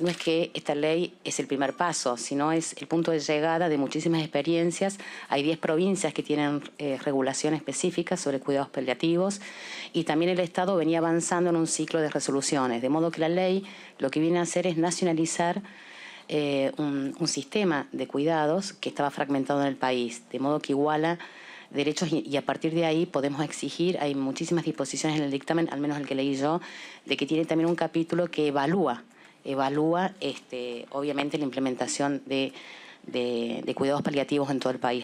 No es que esta ley es el primer paso, sino es el punto de llegada de muchísimas experiencias. Hay 10 provincias que tienen eh, regulación específica sobre cuidados paliativos y también el Estado venía avanzando en un ciclo de resoluciones, de modo que la ley lo que viene a hacer es nacionalizar eh, un, sistema de cuidados que estaba fragmentado en el país, de modo que iguala derechos y, a partir de ahí podemos exigir, hay muchísimas disposiciones en el dictamen, al menos el que leí yo, de que tiene también un capítulo que evalúa evalúa este, obviamente la implementación de, de cuidados paliativos en todo el país.